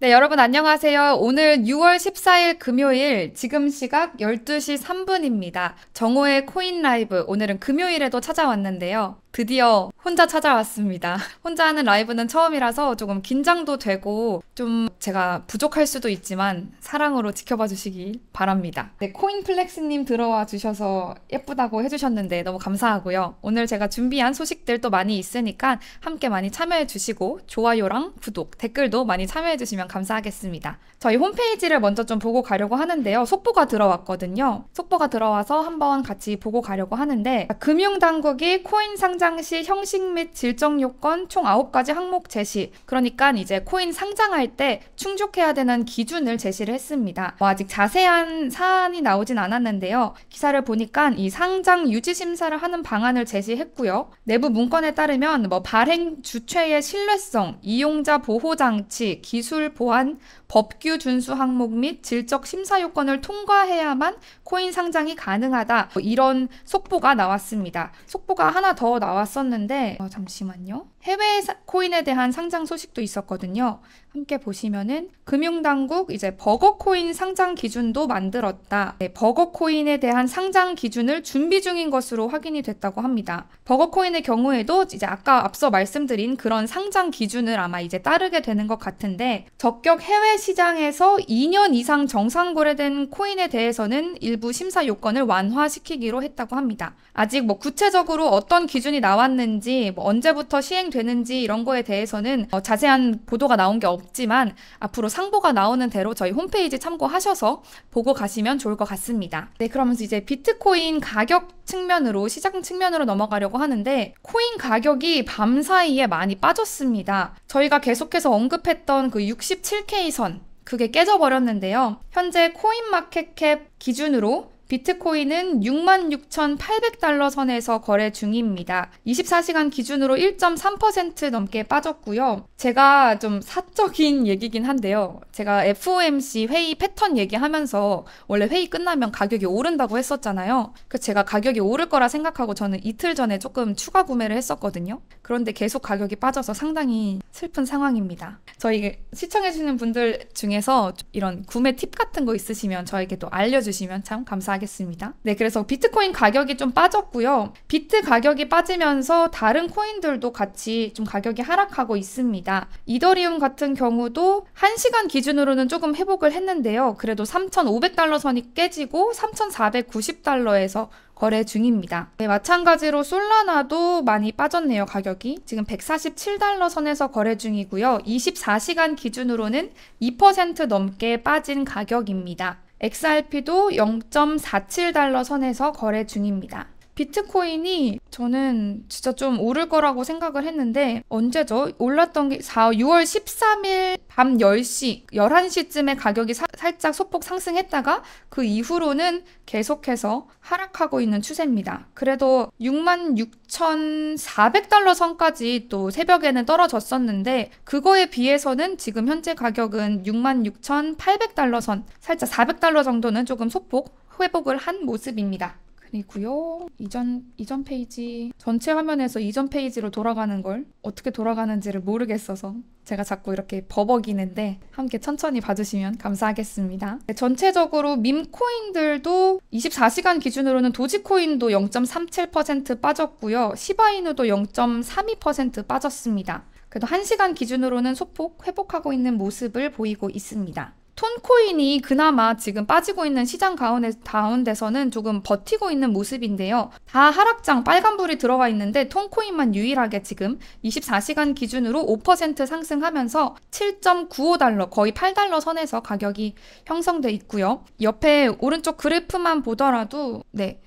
네, 여러분 안녕하세요. 오늘 6월 14일 금요일 지금 시각 12시 3분입니다. 정호의 코인 라이브 오늘은 금요일에도 찾아왔는데요. 드디어 혼자 찾아왔습니다. 혼자 하는 라이브는 처음이라서 조금 긴장도 되고 좀 제가 부족할 수도 있지만 사랑으로 지켜봐 주시기 바랍니다. 네, 코인플렉스님 들어와 주셔서 예쁘다고 해주셨는데 너무 감사하고요. 오늘 제가 준비한 소식들 도 많이 있으니까 함께 많이 참여해 주시고 좋아요랑 구독, 댓글도 많이 참여해 주시면 감사하겠습니다. 저희 홈페이지를 먼저 좀 보고 가려고 하는데요. 속보가 들어왔거든요. 속보가 들어와서 한번 같이 보고 가려고 하는데 금융당국이 코인 상 상장 시 형식 및 질적 요건 총 9가지 항목 제시. 그러니까 이제 코인 상장할 때 충족해야 되는 기준을 제시를 했습니다. 뭐 아직 자세한 사안이 나오진 않았는데요. 기사를 보니까 이 상장 유지 심사를 하는 방안을 제시했고요. 내부 문건에 따르면 뭐 발행 주체의 신뢰성, 이용자 보호 장치, 기술 보안, 법규 준수 항목 및 질적 심사 요건을 통과해야만 코인 상장이 가능하다. 뭐 이런 속보가 나왔습니다. 속보가 하나 더 나. 왔습니다 나왔었는데 어, 잠시만요. 해외 코인에 대한 상장 소식도 있었거든요. 함께 보시면은 금융당국 이제 버거코인 상장 기준도 만들었다. 네, 버거코인에 대한 상장 기준을 준비 중인 것으로 확인이 됐다고 합니다. 버거코인의 경우에도 이제 아까 앞서 말씀드린 그런 상장 기준을 아마 이제 따르게 되는 것 같은데 적격 해외 시장에서 2년 이상 정상 거래된 코인에 대해서는 일부 심사 요건을 완화시키기로 했다고 합니다. 아직 뭐 구체적으로 어떤 기준이 나왔는지 뭐 언제부터 시행 시행되는지 이런 거에 대해서는 어, 자세한 보도가 나온 게 없지만 앞으로 상보가 나오는 대로 저희 홈페이지 참고하셔서 보고 가시면 좋을 것 같습니다. 네, 그러면서 이제 비트코인 가격 측면으로 시장 측면으로 넘어가려고 하는데 코인 가격이 밤 사이에 많이 빠졌습니다. 저희가 계속해서 언급했던 그 67K 선 그게 깨져버렸는데요. 현재 코인마켓캡 기준으로 비트코인은 66,800달러 선에서 거래 중입니다. 24시간 기준으로 1.3% 넘게 빠졌고요. 제가 좀 사적인 얘기긴 한데요. 제가 FOMC 회의 패턴 얘기하면서 원래 회의 끝나면 가격이 오른다고 했었잖아요. 그 제가 가격이 오를 거라 생각하고 저는 이틀 전에 조금 추가 구매를 했었거든요. 그런데 계속 가격이 빠져서 상당히 슬픈 상황입니다. 저희 시청해주시는 분들 중에서 이런 구매 팁 같은 거 있으시면 저에게 도 알려주시면 참감사하겠니다 나겠습니다 네, 그래서 비트코인 가격이 좀 빠졌고요. 비트 가격이 빠지면서 다른 코인들도 같이 좀 가격이 하락하고 있습니다. 이더리움 같은 경우도 1시간 기준으로는 조금 회복을 했는데요. 그래도 3,500달러 선이 깨지고 3,490달러에서 거래 중입니다. 네, 마찬가지로 솔라나도 많이 빠졌네요, 가격이. 지금 147달러 선에서 거래 중이고요. 24시간 기준으로는 2% 넘게 빠진 가격입니다. XRP도 0.47달러 선에서 거래 중입니다. 비트코인이 저는 진짜 좀 오를 거라고 생각을 했는데 언제죠? 올랐던 게 4, 6월 13일 밤 10시, 11시쯤에 가격이 사, 살짝 소폭 상승했다가 그 이후로는 계속해서 하락하고 있는 추세입니다. 그래도 66,400달러 선까지 또 새벽에는 떨어졌었는데 그거에 비해서는 지금 현재 가격은 66,800달러 선, 살짝 400달러 정도는 조금 소폭 회복을 한 모습입니다. 그리고요 이전 이전 페이지 전체 화면에서 이전 페이지로 돌아가는 걸 어떻게 돌아가는지를 모르겠어서 제가 자꾸 이렇게 버벅이는데 함께 천천히 봐주시면 감사하겠습니다. 네, 전체적으로 밈코인들도 24시간 기준으로는 도지코인도 0.37% 빠졌고요. 시바이누도 0.32% 빠졌습니다. 그래도 1시간 기준으로는 소폭 회복하고 있는 모습을 보이고 있습니다. 톤코인이 그나마 지금 빠지고 있는 시장 가운데, 다운데서는 조금 버티고 있는 모습인데요. 다 하락장 빨간불이 들어와 있는데 톤코인만 유일하게 지금 24시간 기준으로 5% 상승하면서 7.95달러 거의 8달러 선에서 가격이 형성돼 있고요. 옆에 오른쪽 그래프만 보더라도 네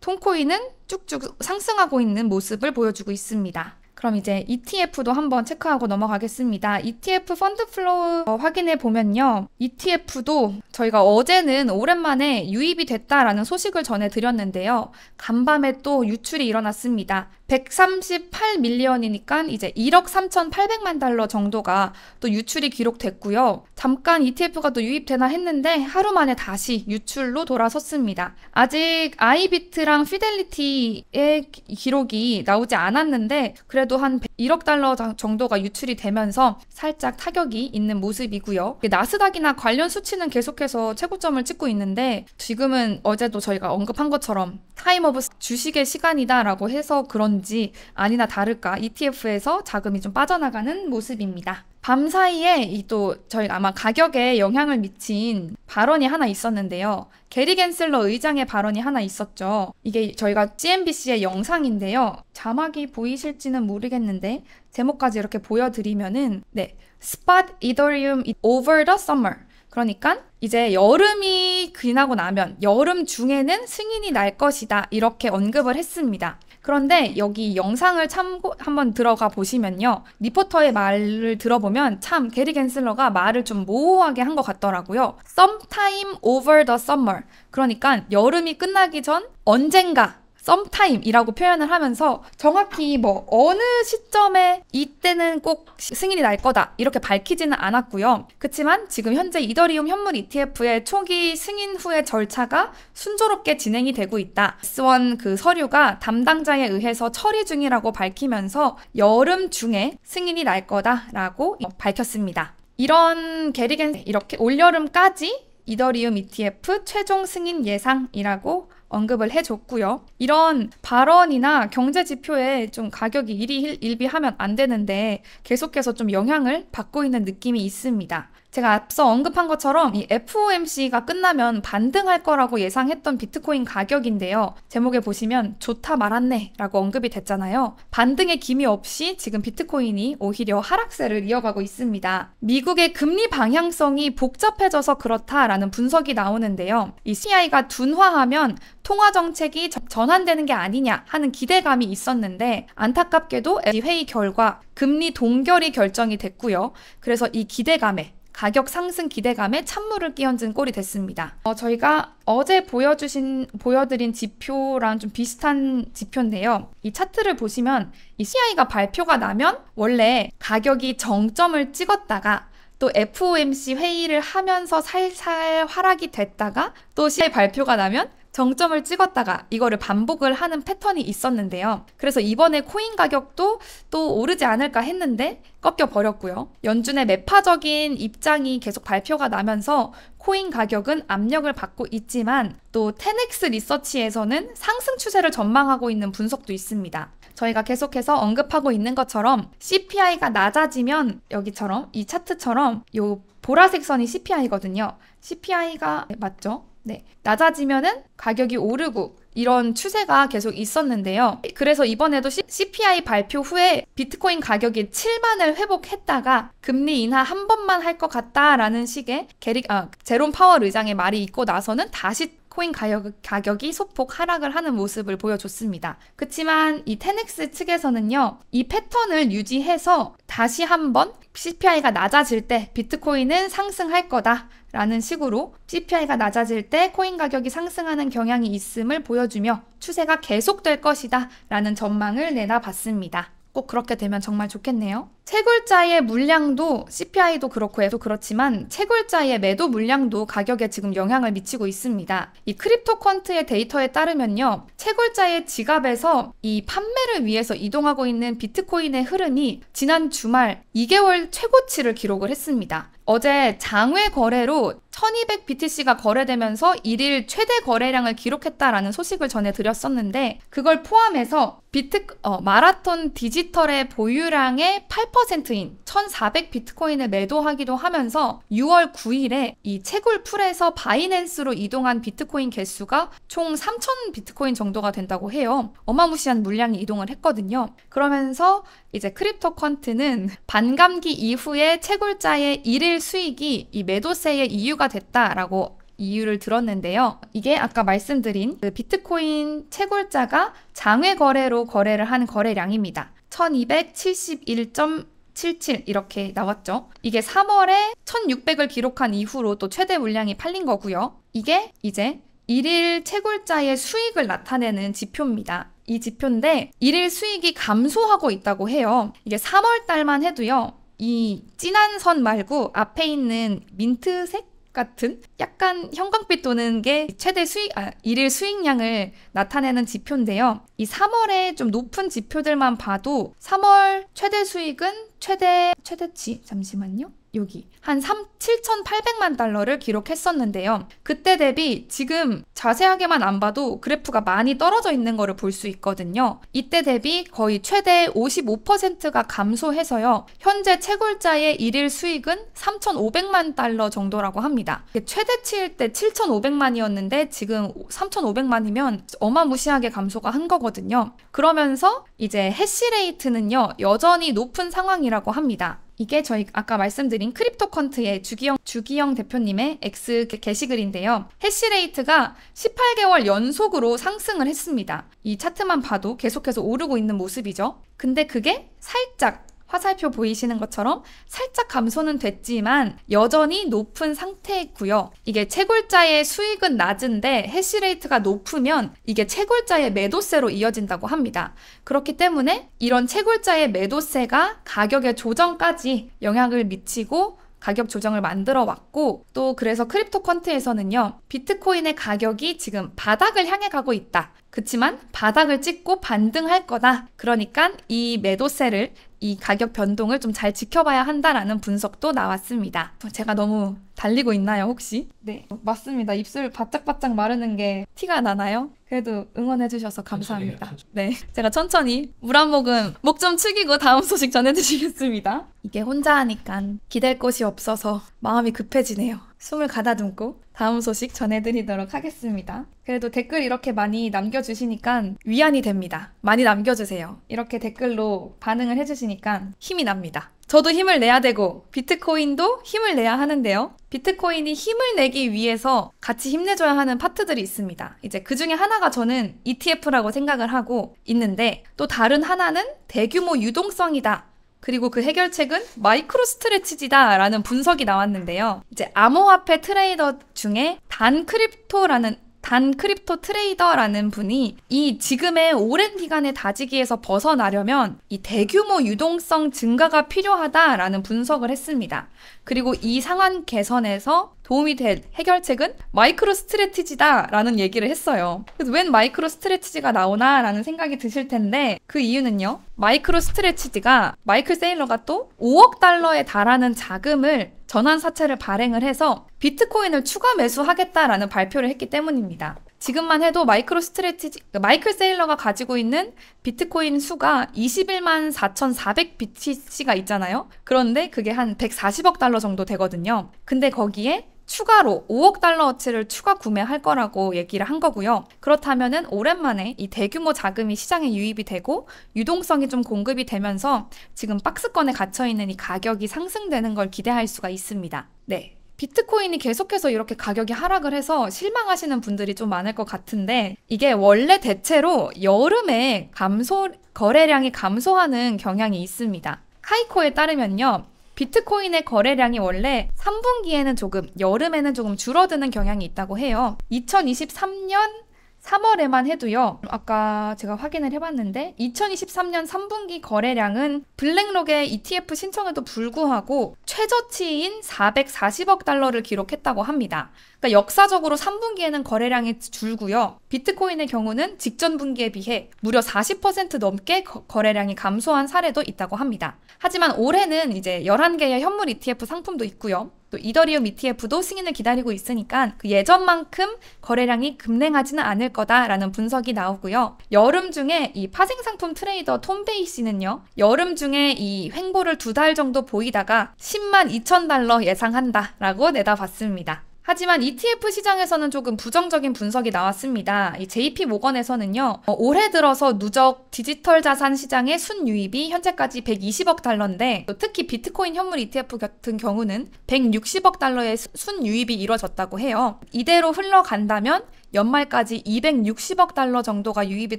톤코인은 쭉쭉 상승하고 있는 모습을 보여주고 있습니다. 그럼 이제 ETF도 한번 체크하고 넘어가겠습니다. ETF 펀드 플로우 확인해 보면요. ETF도 저희가 어제는 오랜만에 유입이 됐다라는 소식을 전해드렸는데요. 간밤에 또 유출이 일어났습니다. 138밀리언이니까 이제 1억 3,800만 달러 정도가 또 유출이 기록됐고요. 잠깐 ETF가 또 유입되나 했는데 하루 만에 다시 유출로 돌아섰습니다. 아직 아이비트랑 피델리티의 기록이 나오지 않았는데 그래도 한 100... 1억 달러 정도가 유출이 되면서 살짝 타격이 있는 모습이고요. 나스닥이나 관련 수치는 계속해서 최고점을 찍고 있는데 지금은 어제도 저희가 언급한 것처럼 타임 오브 주식의 시간이다라고 해서 그런지 아니나 다를까 ETF에서 자금이 좀 빠져나가는 모습입니다. 밤 사이에 이또 저희 아마 가격에 영향을 미친 발언이 하나 있었는데요. 게리 겐슬러 의장의 발언이 하나 있었죠. 이게 저희가 CNBC의 영상인데요. 자막이 보이실지는 모르겠는데 제목까지 이렇게 보여드리면은 네, Spot Ethereum over the summer. 그러니까 이제 여름이 지나고 나면 여름 중에는 승인이 날 것이다 이렇게 언급을 했습니다. 그런데 여기 영상을 참고 한번 들어가 보시면요. 리포터의 말을 들어보면 참 게리 겐슬러가 말을 좀 모호하게 한 것 같더라고요. Sometime over the summer. 그러니까 여름이 끝나기 전 언젠가 썸타임이라고 표현을 하면서 정확히 뭐 어느 시점에 이때는 꼭 승인이 날 거다 이렇게 밝히지는 않았고요. 그렇지만 지금 현재 이더리움 현물 ETF의 초기 승인 후의 절차가 순조롭게 진행이 되고 있다. S1 그 서류가 담당자에 의해서 처리 중이라고 밝히면서 여름 중에 승인이 날 거다라고 밝혔습니다. 이런 게리겐 이렇게 올여름까지 이더리움 ETF 최종 승인 예상이라고 언급을 해줬고요. 이런 발언이나 경제 지표에 좀 가격이 일이 일비하면 안 되는데 계속해서 좀 영향을 받고 있는 느낌이 있습니다. 제가 앞서 언급한 것처럼 이 FOMC가 끝나면 반등할 거라고 예상했던 비트코인 가격인데요. 제목에 보시면 좋다 말았네 라고 언급이 됐잖아요. 반등의 기미 없이 지금 비트코인이 오히려 하락세를 이어가고 있습니다. 미국의 금리 방향성이 복잡해져서 그렇다라는 분석이 나오는데요. 이 CI가 둔화하면 통화 정책이 전환되는 게 아니냐 하는 기대감이 있었는데 안타깝게도 이 회의 결과 금리 동결이 결정이 됐고요. 그래서 이 기대감에 가격 상승 기대감에 찬물을 끼얹은 꼴이 됐습니다. 어, 저희가 어제 보여주신 보여드린 지표랑 좀 비슷한 지표인데요. 이 차트를 보시면 이 CI가 발표가 나면 원래 가격이 정점을 찍었다가 또 FOMC 회의를 하면서 살살 하락이 됐다가 또 CI 발표가 나면 정점을 찍었다가 이거를 반복을 하는 패턴이 있었는데요. 그래서 이번에 코인 가격도 또 오르지 않을까 했는데 꺾여 버렸고요. 연준의 매파적인 입장이 계속 발표가 나면서 코인 가격은 압력을 받고 있지만 또 테넥스 리서치에서는 상승 추세를 전망하고 있는 분석도 있습니다. 저희가 계속해서 언급하고 있는 것처럼 CPI가 낮아지면 여기처럼 이 차트처럼 요 보라색 선이 CPI거든요. CPI가 네, 맞죠? 네. 낮아지면은 가격이 오르고 이런 추세가 계속 있었는데요. 그래서 이번에도 CPI 발표 후에 비트코인 가격이 7만을 회복했다가 금리 인하 한 번만 할 것 같다라는 식의 게릭, 아, 제롬 파월 의장의 말이 있고 나서는 다시 코인 가격, 이 소폭 하락을 하는 모습을 보여줬습니다. 그렇지만 이 테넥스 측에서는요, 이 패턴을 유지해서 다시 한번 CPI가 낮아질 때 비트코인은 상승할 거다. 라는 식으로 CPI가 낮아질 때 코인 가격이 상승하는 경향이 있음을 보여주며 추세가 계속될 것이다 라는 전망을 내다봤습니다. 꼭 그렇게 되면 정말 좋겠네요. 채굴자의 물량도 CPI도 그렇고 해도 그렇지만 채굴자의 매도 물량도 가격에 지금 영향을 미치고 있습니다. 이 크립토 퀀트의 데이터에 따르면요. 채굴자의 지갑에서 이 판매를 위해서 이동하고 있는 비트코인의 흐름이 지난 주말 2개월 최고치를 기록을 했습니다. 어제 장외 거래로 1200BTC가 거래되면서 1일 최대 거래량을 기록했다라는 소식을 전해드렸었는데 그걸 포함해서 비트 어, 마라톤 디지털의 보유량의 8%인 1400 비트코인을 매도하기도 하면서 6월 9일에 이 채굴 풀에서 바이낸스로 이동한 비트코인 개수가 총 3000 비트코인 정도가 된다고 해요. 어마무시한 물량이 이동을 했거든요. 그러면서 이제 크립토 퀀트는 반감기 이후에 채굴자의 일일 수익이 이 매도세의 이유가 됐다라고 이유를 들었는데요. 이게 아까 말씀드린 그 비트코인 채굴자가 장외 거래로 거래를 한 거래량입니다. 1271.77 이렇게 나왔죠. 이게 3월에 1600을 기록한 이후로 또 최대 물량이 팔린 거고요. 이게 이제 일일 채굴자의 수익을 나타내는 지표입니다. 이 지표인데 일일 수익이 감소하고 있다고 해요. 이게 3월 달만 해도요. 이 진한 선 말고 앞에 있는 민트색 같은 약간 형광빛 도는 게 최대 수익 아, 일일 수익량을 나타내는 지표인데요. 이 3월에 좀 높은 지표들만 봐도 3월 최대 수익은 최대 최대치 잠시만요. 여기 한 3, 7,800만 달러를 기록했었는데요. 그때 대비 지금 자세하게만 안 봐도 그래프가 많이 떨어져 있는 거를 볼 수 있거든요. 이때 대비 거의 최대 55%가 감소해서요. 현재 채굴자의 일일 수익은 3,500만 달러 정도라고 합니다. 최대치일 때 7,500만이었는데 지금 3,500만이면 어마무시하게 감소가 한 거거든요. 그러면서 이제 해시레이트는요. 여전히 높은 상황이라고 합니다. 이게 저희 아까 말씀드린 크립토컨트의 주기영, 주기영 대표님의 X 게시글인데요. 해시레이트가 18개월 연속으로 상승을 했습니다. 이 차트만 봐도 계속해서 오르고 있는 모습이죠. 근데 그게 살짝 화살표 보이시는 것처럼 살짝 감소는 됐지만 여전히 높은 상태고요. 이 이게 채굴자의 수익은 낮은데 해시레이트가 높으면 이게 채굴자의 매도세로 이어진다고 합니다. 그렇기 때문에 이런 채굴자의 매도세가 가격의 조정까지 영향을 미치고 가격 조정을 만들어 왔고 또 그래서 크립토 퀀트에서는요. 비트코인의 가격이 지금 바닥을 향해 가고 있다. 그치만 바닥을 찍고 반등할 거다. 그러니까 이 매도세를 이 가격 변동을 좀 잘 지켜봐야 한다라는 분석도 나왔습니다. 제가 너무 달리고 있나요, 혹시? 네, 어, 맞습니다. 입술 바짝바짝 마르는 게 티가 나나요? 그래도 응원해주셔서 감사합니다. 천천히 해요, 천천히. 네, 제가 천천히 물 한 모금 목 좀 축이고 다음 소식 전해주시겠습니다 이게 혼자 하니까 기댈 곳이 없어서 마음이 급해지네요. 숨을 가다듬고 다음 소식 전해드리도록 하겠습니다. 그래도 댓글 이렇게 많이 남겨주시니까 위안이 됩니다. 많이 남겨주세요. 이렇게 댓글로 반응을 해주시니까 힘이 납니다. 저도 힘을 내야 되고 비트코인도 힘을 내야 하는데요. 비트코인이 힘을 내기 위해서 같이 힘내줘야 하는 파트들이 있습니다. 이제 그 중에 하나가 저는 ETF라고 생각을 하고 있는데 또 다른 하나는 대규모 유동성이다. 그리고 그 해결책은 마이크로 스트레치지다라는 분석이 나왔는데요. 이제 암호화폐 트레이더 중에 단 크립토라는 단 크립토 트레이더라는 분이 이 지금의 오랜 기간의 다지기에서 벗어나려면 이 대규모 유동성 증가가 필요하다라는 분석을 했습니다. 그리고 이 상황 개선에서 도움이 될 해결책은 마이크로 스트레티지다라는 얘기를 했어요. 그래서 웬 마이크로 스트레티지가 나오나라는 생각이 드실 텐데 그 이유는요. 마이크로 스트레티지가 마이클 세일러가 또 5억 달러에 달하는 자금을 전환 사채를 발행을 해서 비트코인을 추가 매수하겠다라는 발표를 했기 때문입니다. 지금만 해도 마이크로 스트레티지, 마이클 세일러가 가지고 있는 비트코인 수가 21만 4,400 BTC가 있잖아요. 그런데 그게 한 140억 달러 정도 되거든요. 근데 거기에 추가로 5억 달러어치를 추가 구매할 거라고 얘기를 한 거고요. 그렇다면 오랜만에 이 대규모 자금이 시장에 유입이 되고 유동성이 좀 공급이 되면서 지금 박스권에 갇혀 있는 이 가격이 상승되는 걸 기대할 수가 있습니다. 네. 비트코인이 계속해서 이렇게 가격이 하락을 해서 실망하시는 분들이 좀 많을 것 같은데 이게 원래 대체로 여름에 감소 거래량이 감소하는 경향이 있습니다. 카이코에 따르면요. 비트코인의 거래량이 원래 3분기에는 조금, 여름에는 조금 줄어드는 경향이 있다고 해요. 2023년 3월에만 해도요, 아까 제가 확인을 해봤는데, 2023년 3분기 거래량은 블랙록의 ETF 신청에도 불구하고 최저치인 440억 달러를 기록했다고 합니다. 그러니까 역사적으로 3분기에는 거래량이 줄고요. 비트코인의 경우는 직전 분기에 비해 무려 40% 넘게 거, 래량이 감소한 사례도 있다고 합니다. 하지만 올해는 이제 11개의 현물 ETF 상품도 있고요. 또 이더리움 ETF도 승인을 기다리고 있으니까 그 예전만큼 거래량이 급냉하지는 않을 거다라는 분석이 나오고요. 여름 중에 이 파생 상품 트레이더 톰 베이 씨는요. 여름 중에 이 횡보를 두 달 정도 보이다가 10만 2천 달러 예상한다라고 내다봤습니다. 하지만 ETF 시장에서는 조금 부정적인 분석이 나왔습니다. JP 모건에서는요, 어, 올해 들어서 누적 디지털 자산 시장의 순유입이 현재까지 120억 달러인데, 특히 비트코인 현물 ETF 같은 경우는 160억 달러의 순유입이 이뤄졌다고 해요. 이대로 흘러간다면 연말까지 260억 달러 정도가 유입이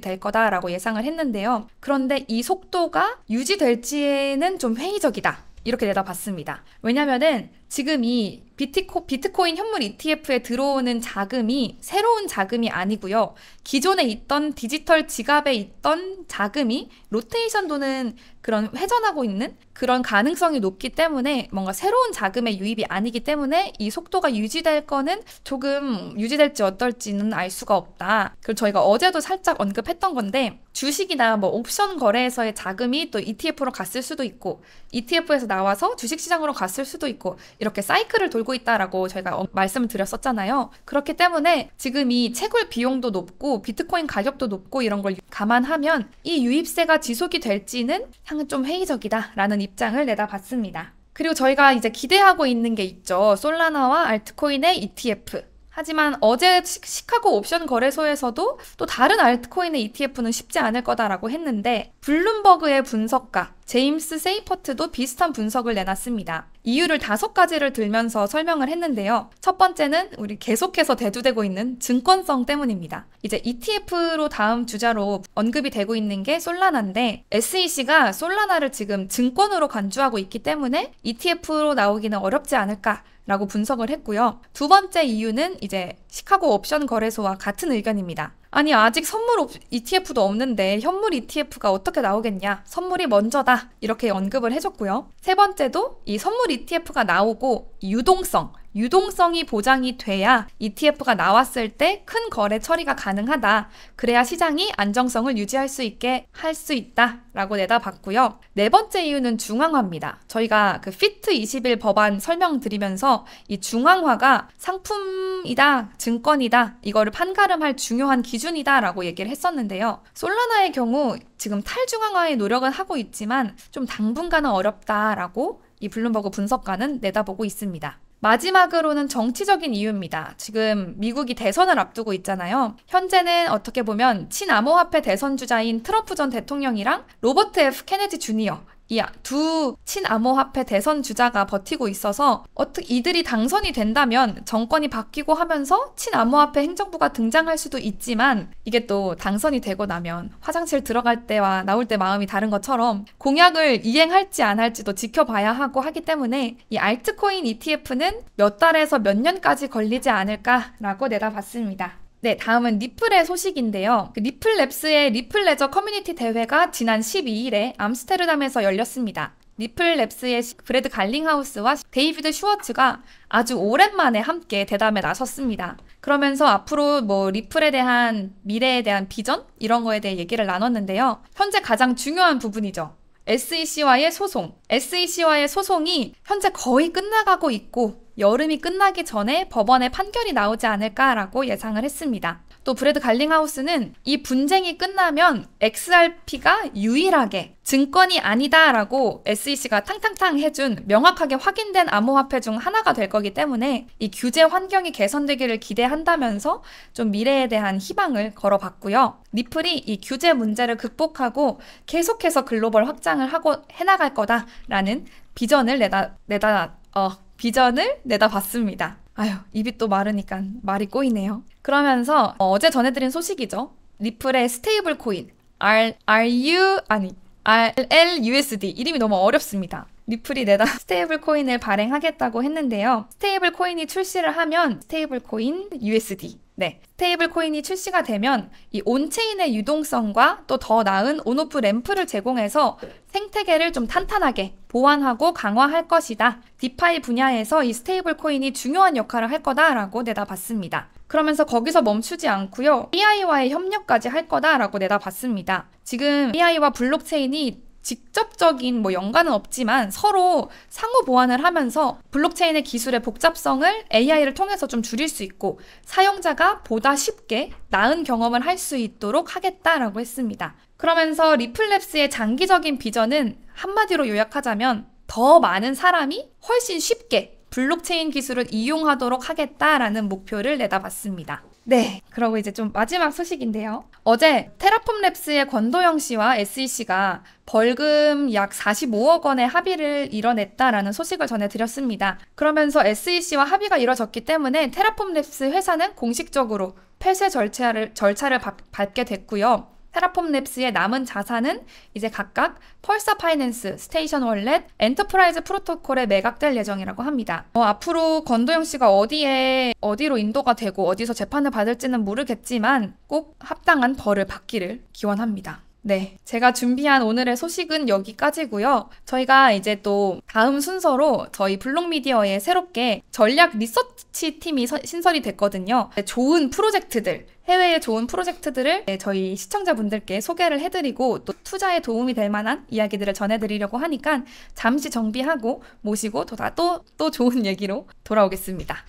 될 거다라고 예상을 했는데요. 그런데 이 속도가 유지될지는 좀 회의적이다. 이렇게 내다봤습니다. 왜냐면은 지금 이 비트코, 비트코인 현물 ETF에 들어오는 자금이 새로운 자금이 아니고요. 기존에 있던 디지털 지갑에 있던 자금이 로테이션 도는 그런 회전하고 있는 그런 가능성이 높기 때문에 뭔가 새로운 자금의 유입이 아니기 때문에 이 속도가 유지될 거는 조금 유지될지 어떨지는 알 수가 없다. 그리고 저희가 어제도 살짝 언급했던 건데 주식이나 뭐 옵션 거래에서의 자금이 또 ETF로 갔을 수도 있고 ETF에서 나와서 주식시장으로 갔을 수도 있고 이렇게 사이클을 돌고 있다라고 저희가 어, 말씀을 드렸었잖아요. 그렇기 때문에 지금 이 채굴 비용도 높고 비트코인 가격도 높고 이런 걸 감안하면 이 유입세가 지속이 될지는 향은 좀 회의적이다라는 입장을 내다봤습니다. 그리고 저희가 이제 기대하고 있는 게 있죠. 솔라나와 알트코인의 ETF. 하지만 어제 시카고 옵션 거래소에서도 또 다른 알트코인의 ETF는 쉽지 않을 거다라고 했는데 블룸버그의 분석가 제임스 세이퍼트도 비슷한 분석을 내놨습니다. 이유를 다섯 가지를 들면서 설명을 했는데요. 첫 번째는 우리 계속해서 대두되고 있는 증권성 때문입니다. 이제 ETF로 다음 주자로 언급이 되고 있는 게 솔라나인데 SEC가 솔라나를 지금 증권으로 간주하고 있기 때문에 ETF로 나오기는 어렵지 않을까 라고 분석을 했고요. 두 번째 이유는 이제 시카고 옵션 거래소와 같은 의견입니다. 아니 아직 선물 ETF도 없는데 현물 ETF가 어떻게 나오겠냐 선물이 먼저다 이렇게 언급을 해줬고요 세 번째도 이 선물 ETF가 나오고 유동성 유동성이 보장이 돼야 ETF가 나왔을 때 큰 거래 처리가 가능하다. 그래야 시장이 안정성을 유지할 수 있게 할 수 있다. 라고 내다봤고요. 네 번째 이유는 중앙화입니다. 저희가 그 피트21 법안 설명드리면서 이 중앙화가 상품이다, 증권이다, 이거를 판가름할 중요한 기준이다 라고 얘기를 했었는데요. 솔라나의 경우 지금 탈중앙화의 노력은 하고 있지만 좀 당분간은 어렵다라고 이 블룸버그 분석가는 내다보고 있습니다. 마지막으로는 정치적인 이유입니다. 지금 미국이 대선을 앞두고 있잖아요. 현재는 어떻게 보면 친암호화폐 대선 주자인 트럼프 전 대통령이랑 로버트 F 케네디 주니어 이두 아, 친암호화폐 대선 주자가 버티고 있어서 어떻게 이들이 당선이 된다면 정권이 바뀌고 하면서 친암호화폐 행정부가 등장할 수도 있지만 이게 또 당선이 되고 나면 화장실 들어갈 때와 나올 때 마음이 다른 것처럼 공약을 이행할지 안 할지도 지켜봐야 하고 하기 때문에 이 알트코인 ETF는 몇 달에서 몇 년까지 걸리지 않을까라고 내다봤습니다. 네, 다음은 니플의 소식인데요. 그 니플랩스의 니플레저 커뮤니티 대회가 지난 12일에 암스테르담에서 열렸습니다. 니플랩스의 브레드 갈링하우스와 데이비드 슈워츠가 아주 오랜만에 함께 대담에 나섰습니다. 그러면서 앞으로 뭐 리플에 대한 미래에 대한 비전 이런 거에 대해 얘기를 나눴는데요. 현재 가장 중요한 부분이죠. SEC와의 소송. SEC와의 소송이 현재 거의 끝나가고 있고 여름이 끝나기 전에 법원의 판결이 나오지 않을까라고 예상을 했습니다. 또브레드 갈링하우스는 이 분쟁이 끝나면 XRP가 유일하게 증권이 아니다라고 SEC가 탕탕탕 해준 명확하게 확인된 암호화폐 중 하나가 될 거기 때문에 이 규제 환경이 개선되기를 기대한다면서 좀 미래에 대한 희망을 걸어봤고요. 니플이 이 규제 문제를 극복하고 계속해서 글로벌 확장을 하고 해나갈 거다라는 비전을 내다 내다 어 비전을 내다봤습니다. 아유, 입이 또 마르니까 말이 꼬이네요. 그러면서 어, 어제 전해드린 소식이죠. 리플의 스테이블 코인 R, RU 아니 RLUSD 이름이 너무 어렵습니다. 리플이 내다 스테이블 코인을 발행하겠다고 했는데요. 스테이블 코인이 출시를 하면 스테이블 코인 USD 네. 스테이블 코인이 출시가 되면 이 온체인의 유동성과 또 더 나은 온오프 램프를 제공해서 생태계를 좀 탄탄하게 보완하고 강화할 것이다. 디파이 분야에서 이 스테이블 코인이 중요한 역할을 할 거다라고 내다봤습니다. 그러면서 거기서 멈추지 않고요. a i 와의 협력까지 할 거다라고 내다봤습니다. 지금 a i 와 블록체인이 직접적인 뭐 연관은 없지만 서로 상호 보완을 하면서 블록체인의 기술의 복잡성을 AI를 통해서 좀 줄일 수 있고 사용자가 보다 쉽게 나은 경험을 할 수 있도록 하겠다라고 했습니다. 그러면서 리플랩스의 장기적인 비전은 한마디로 요약하자면 더 많은 사람이 훨씬 쉽게 블록체인 기술을 이용하도록 하겠다라는 목표를 내다봤습니다. 네. 그러고 이제 좀 마지막 소식인데요. 어제 테라폼랩스의 권도영 씨와 SEC가 벌금 약 45억 원의 합의를 이뤄냈다라는 소식을 전해드렸습니다. 그러면서 SEC와 합의가 이뤄졌기 때문에 테라폼랩스 회사는 공식적으로 폐쇄 절차를, 절차를 밟, 밟게 됐고요. 테라폼 랩스의 남은 자산은 이제 각각 펄사 파이낸스, 스테이션 월렛, 엔터프라이즈 프로토콜에 매각될 예정이라고 합니다. 어, 앞으로 권도영 씨가 어디에 어디로 인도가 되고 어디서 재판을 받을지는 모르겠지만 꼭 합당한 벌을 받기를 기원합니다. 네. 제가 준비한 오늘의 소식은 여기까지고요. 저희가 이제 또 다음 순서로 저희 블록미디어에 새롭게 전략 리서치 팀이 서, 신설이 됐거든요. 네, 좋은 프로젝트들 해외의 좋은 프로젝트들을 네, 저희 시청자분들께 소개를 해드리고 또 투자에 도움이 될 만한 이야기들을 전해드리려고 하니까 잠시 정비하고 모시고 또다또 또 좋은 얘기로 돌아오겠습니다.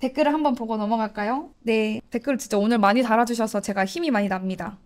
댓글을 한번 보고 넘어갈까요? 네, 댓글 진짜 오늘 많이 달아주셔서 제가 힘이 많이 납니다.